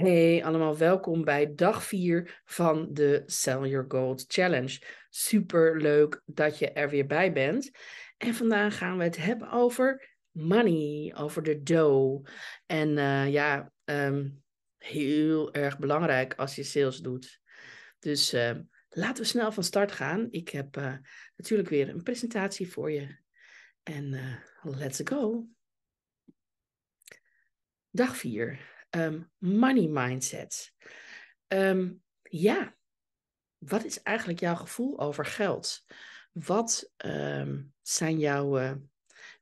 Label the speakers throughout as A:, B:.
A: Hey, allemaal welkom bij dag 4 van de Sell Your Gold Challenge. Super leuk dat je er weer bij bent. En vandaag gaan we het hebben over money, over de dough. En eh, ja, ehm, heel erg belangrijk als je sales doet. Dus eh, laten we snel van start gaan. Ik heb eh, natuurlijk weer een presentatie voor je. En let's go. Dag 4. Ehm, money mindset. Ehm, ja, wat is eigenlijk jouw gevoel over geld? Wat ehm, zijn jouw uh, eh,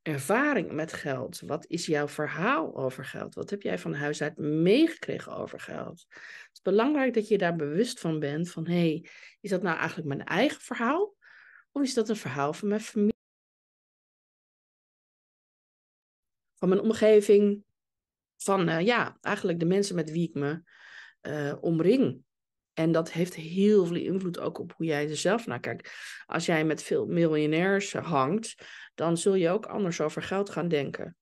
A: ervaring met geld? Wat is jouw verhaal over geld? Wat heb jij van huis uit meegekregen over geld? Het is belangrijk dat je daar bewust van bent van hé, hey, is dat nou eigenlijk mijn eigen verhaal? Of is dat een verhaal van mijn familie? Van mijn omgeving, van eh, ja, eigenlijk de mensen met wie ik me eh, omring. En dat heeft heel veel invloed ook op hoe jij er zelf naar kijkt. Als jij met veel miljonairs hangt, dan zul je ook anders over geld gaan denken.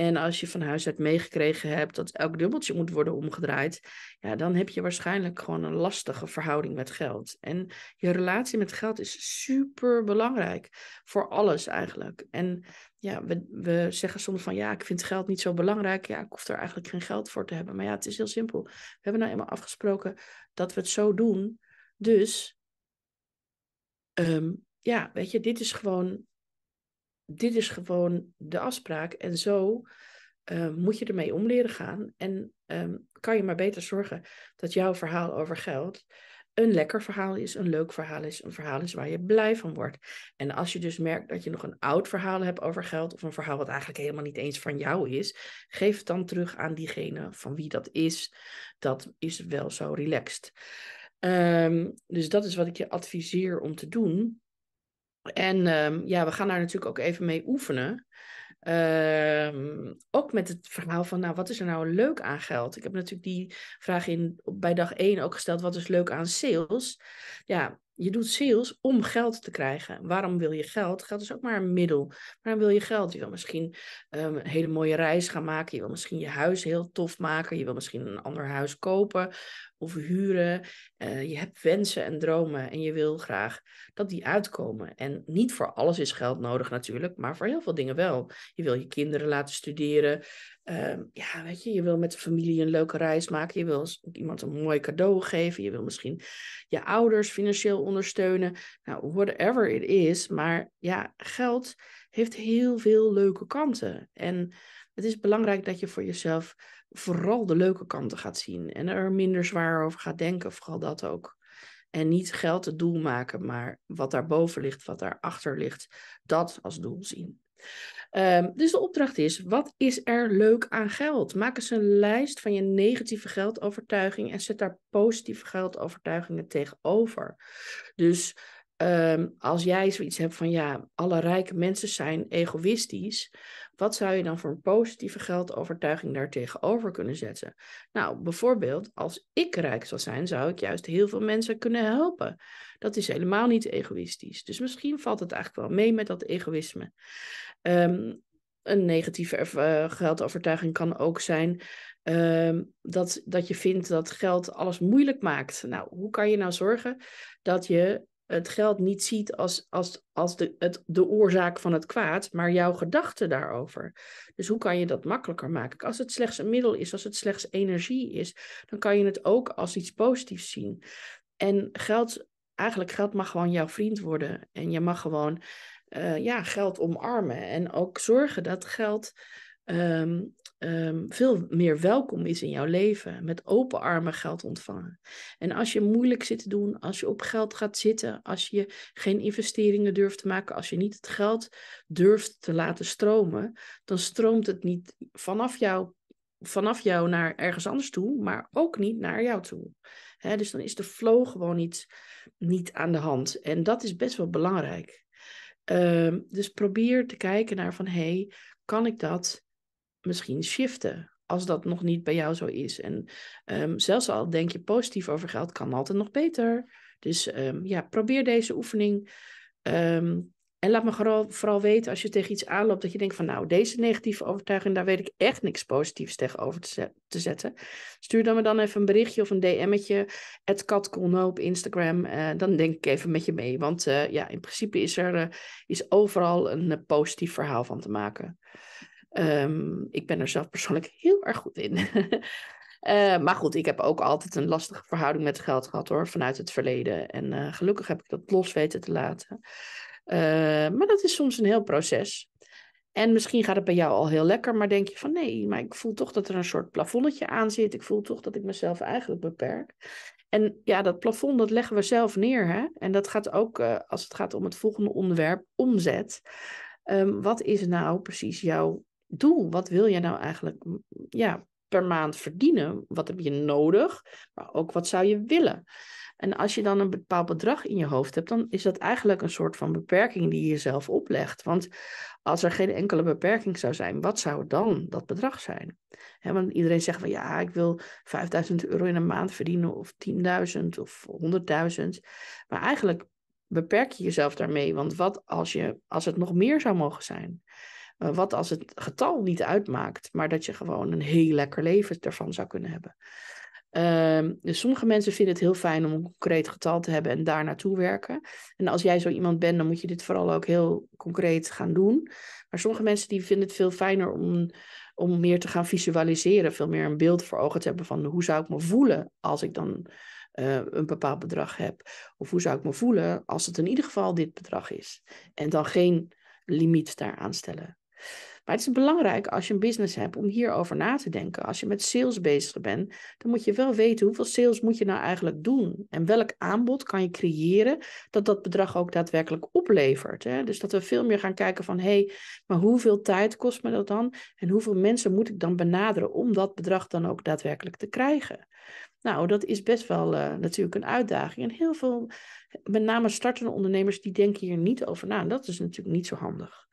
A: En als je van huis uit meegekregen hebt dat elk dubbeltje moet worden omgedraaid, ja, dan heb je waarschijnlijk gewoon een lastige verhouding met geld. En je relatie met geld is super belangrijk voor alles eigenlijk. En ja, we, we zeggen soms van ja, ik vind geld niet zo belangrijk. Ja, ik hoef er eigenlijk geen geld voor te hebben. Maar ja, het is heel simpel. We hebben nou eenmaal afgesproken dat we het zo doen. Dus ehm, ja, weet je, dit is gewoon dit is gewoon de afspraak en zo eh, moet je ermee om leren gaan. En ehm, kan je maar beter zorgen dat jouw verhaal over geld een lekker verhaal is, een leuk verhaal is, een verhaal is waar je blij van wordt. En als je dus merkt dat je nog een oud verhaal hebt over geld, of een verhaal wat eigenlijk helemaal niet eens van jou is, geef het dan terug aan diegene van wie dat is. Dat is wel zo relaxed. Ehm, dus dat is wat ik je adviseer om te doen. En ehm, ja, we gaan daar natuurlijk ook even mee oefenen. Ehm, ook met het verhaal van, nou, wat is er nou leuk aan geld? Ik heb natuurlijk die vraag in, bij dag 1 ook gesteld, wat is leuk aan sales? Ja, je doet sales om geld te krijgen. Waarom wil je geld? Geld is ook maar een middel. Waarom wil je geld? Je wil misschien ehm, een hele mooie reis gaan maken. Je wil misschien je huis heel tof maken. Je wil misschien een ander huis kopen of huren. Eh, je hebt wensen en dromen en je wil graag dat die uitkomen. En niet voor alles is geld nodig natuurlijk, maar voor heel veel dingen wel. Je wil je kinderen laten studeren. Ehm, ja, weet je, je wil met de familie een leuke reis maken. Je wil iemand een mooi cadeau geven. Je wil misschien je ouders financieel ondersteunen. Nou, whatever it is. Maar ja, geld heeft heel veel leuke kanten. En het is belangrijk dat je voor jezelf vooral de leuke kanten gaat zien. En er minder zwaar over gaat denken, vooral dat ook. En niet geld het doel maken, maar wat daarboven ligt, wat daarachter ligt, dat als doel zien. Ehm, dus de opdracht is: wat is er leuk aan geld? Maak eens een lijst van je negatieve geldovertuiging en zet daar positieve geldovertuigingen tegenover. Dus Ehm, als jij zoiets hebt van ja, alle rijke mensen zijn egoïstisch, wat zou je dan voor een positieve geldovertuiging daar tegenover kunnen zetten? Nou, bijvoorbeeld, als ik rijk zou zijn, zou ik juist heel veel mensen kunnen helpen. Dat is helemaal niet egoïstisch. Dus misschien valt het eigenlijk wel mee met dat egoïsme. Ehm, een negatieve eh, geldovertuiging kan ook zijn ehm, dat, dat je vindt dat geld alles moeilijk maakt. Nou, hoe kan je nou zorgen dat je het geld niet ziet als, als, als de, het, de oorzaak van het kwaad, maar jouw gedachten daarover. Dus hoe kan je dat makkelijker maken? Als het slechts een middel is, als het slechts energie is, dan kan je het ook als iets positiefs zien. En geld, eigenlijk geld mag gewoon jouw vriend worden. En je mag gewoon eh, ja, geld omarmen en ook zorgen dat geld ehm, Ehm, veel meer welkom is in jouw leven. Met open armen geld ontvangen. En als je moeilijk zit te doen, als je op geld gaat zitten, als je geen investeringen durft te maken, als je niet het geld durft te laten stromen, dan stroomt het niet vanaf jou vanaf jou naar ergens anders toe, maar ook niet naar jou toe. dus dan is de flow gewoon niet, niet aan de hand. En dat is best wel belangrijk. Ehm, dus probeer te kijken naar van hé, hey, kan ik dat misschien shiften als dat nog niet bij jou zo is. En ehm, zelfs al denk je positief over geld, kan altijd nog beter. Dus ehm, ja, probeer deze oefening. Ehm, en laat me vooral, vooral weten als je tegen iets aanloopt dat je denkt van nou, deze negatieve overtuiging, daar weet ik echt niks positiefs tegenover te, te zetten. Stuur dan me dan even een berichtje of een DM'tje, at kat op Instagram. Eh, dan denk ik even met je mee, want eh, ja, in principe is er eh, is overal een positief verhaal van te maken. Ehm, ik ben er zelf persoonlijk heel erg goed in. Eh, maar goed, ik heb ook altijd een lastige verhouding met geld gehad hoor, vanuit het verleden. En eh, gelukkig heb ik dat los weten te laten. Eh, maar dat is soms een heel proces. En misschien gaat het bij jou al heel lekker, maar denk je van nee, maar ik voel toch dat er een soort plafondetje aan zit. Ik voel toch dat ik mezelf eigenlijk beperk. En ja, dat plafond, dat leggen we zelf neer. Hè? En dat gaat ook, als het gaat om het volgende onderwerp, omzet. Ehm, wat is nou precies jouw doel. Wat wil je nou eigenlijk ja, per maand verdienen? Wat heb je nodig? Maar ook wat zou je willen? En als je dan een bepaald bedrag in je hoofd hebt, dan is dat eigenlijk een soort van beperking die je jezelf oplegt. Want als er geen enkele beperking zou zijn, wat zou dan dat bedrag zijn? want iedereen zegt van ja, ik wil 5000 euro in een maand verdienen, of 10.000 of 100.000. Maar eigenlijk beperk je jezelf daarmee. Want wat als, je, als het nog meer zou mogen zijn? Eh, wat als het getal niet uitmaakt, maar dat je gewoon een heel lekker leven ervan zou kunnen hebben. Ehm, dus sommige mensen vinden het heel fijn om een concreet getal te hebben en daar naartoe werken. En als jij zo iemand bent, dan moet je dit vooral ook heel concreet gaan doen. Maar sommige mensen die vinden het veel fijner om, om meer te gaan visualiseren, veel meer een beeld voor ogen te hebben van hoe zou ik me voelen als ik dan eh, een bepaald bedrag heb. Of hoe zou ik me voelen als het in ieder geval dit bedrag is. En dan geen limiet daaraan stellen. Maar het is belangrijk als je een business hebt om hierover na te denken. Als je met sales bezig bent, dan moet je wel weten hoeveel sales moet je nou eigenlijk doen. En welk aanbod kan je creëren dat dat bedrag ook daadwerkelijk oplevert. Hè? Dus dat we veel meer gaan kijken van hé, hey, maar hoeveel tijd kost me dat dan? En hoeveel mensen moet ik dan benaderen om dat bedrag dan ook daadwerkelijk te krijgen? Nou, dat is best wel eh, natuurlijk een uitdaging. En heel veel met name startende ondernemers die denken hier niet over na. En dat is natuurlijk niet zo handig.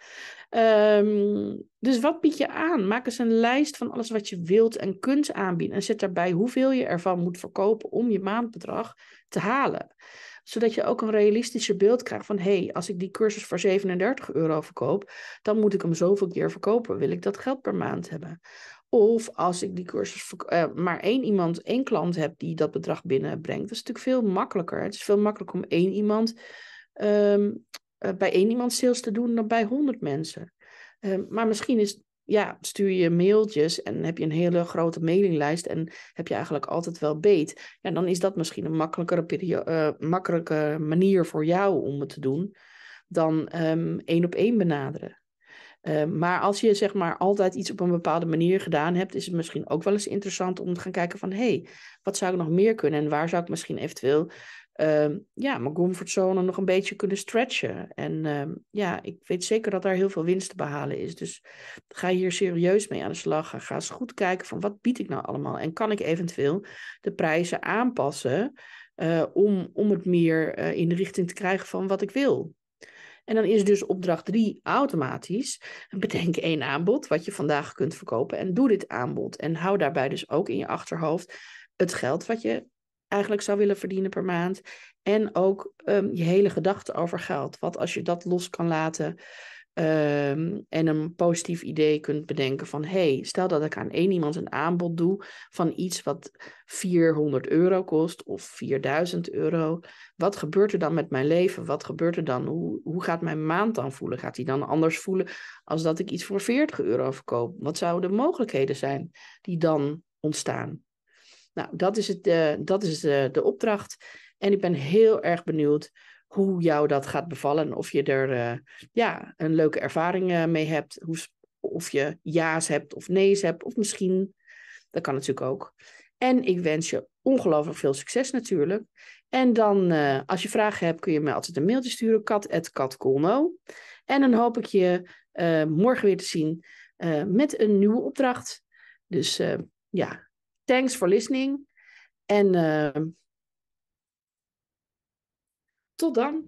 A: Ehm, dus wat bied je aan? Maak eens een lijst van alles wat je wilt en kunt aanbieden. En zet daarbij hoeveel je ervan moet verkopen om je maandbedrag te halen zodat je ook een realistischer beeld krijgt van hé, hey, als ik die cursus voor 37 euro verkoop, dan moet ik hem zoveel keer verkopen. Wil ik dat geld per maand hebben? Of als ik die cursus eh, maar één iemand, één klant heb die dat bedrag binnenbrengt, dat is natuurlijk veel makkelijker. Het is veel makkelijker om één iemand ehm, eh, bij één iemand sales te doen dan bij honderd mensen. Ehm, maar misschien is ja, stuur je mailtjes en heb je een hele grote mailinglijst en heb je eigenlijk altijd wel beet. Ja, dan is dat misschien een makkelijkere, eh, makkelijke manier voor jou om het te doen dan ehm, één op één benaderen. Ehm, maar als je zeg maar altijd iets op een bepaalde manier gedaan hebt, is het misschien ook wel eens interessant om te gaan kijken van hé, hey, wat zou ik nog meer kunnen en waar zou ik misschien eventueel ehm, ja, mijn comfortzone nog een beetje kunnen stretchen. En ehm, ja, ik weet zeker dat daar heel veel winst te behalen is. Dus ga hier serieus mee aan de slag. Ga eens goed kijken van wat bied ik nou allemaal en kan ik eventueel de prijzen aanpassen eh, om, om het meer eh, in de richting te krijgen van wat ik wil. En dan is dus opdracht 3 automatisch. Bedenk één aanbod wat je vandaag kunt verkopen en doe dit aanbod. En hou daarbij dus ook in je achterhoofd het geld wat je eigenlijk zou willen verdienen per maand. En ook ehm, je hele gedachte over geld. Wat als je dat los kan laten, Ehm, en een positief idee kunt bedenken van hey, stel dat ik aan één iemand een aanbod doe van iets wat 400 euro kost of 4000 euro. Wat gebeurt er dan met mijn leven? Wat gebeurt er dan? Hoe, hoe gaat mijn maand dan voelen? Gaat die dan anders voelen als dat ik iets voor 40 euro verkoop? Wat zouden de mogelijkheden zijn die dan ontstaan? Nou, dat is, het, eh, dat is uh, de opdracht. En ik ben heel erg benieuwd hoe jou dat gaat bevallen. Of je er eh, ja, een leuke ervaring eh, mee hebt. of je ja's hebt of nee's hebt. Of misschien, dat kan natuurlijk ook. En ik wens je ongelooflijk veel succes natuurlijk. En dan, eh, als je vragen hebt, kun je me altijd een mailtje sturen. KatColno. En dan hoop ik je morgen weer te zien met een nieuwe opdracht. Dus ja, thanks for listening. En... Tot dan!